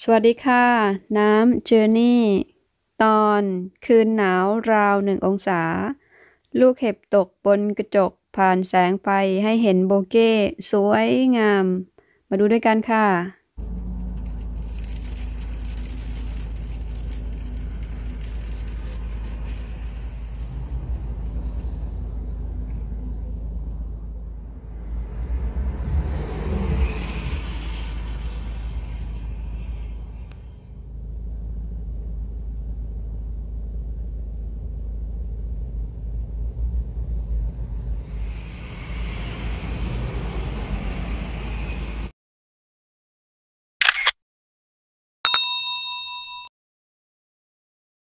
สวัสดีค่ะ น้ำเจอร์นี่ ตอนคืนหนาวราวหนึ่งองศา ลูกเห็บตกบนกระจก ผ่านแสงไฟให้เห็นโบเก้ สวยงาม มาดูด้วยกันค่ะ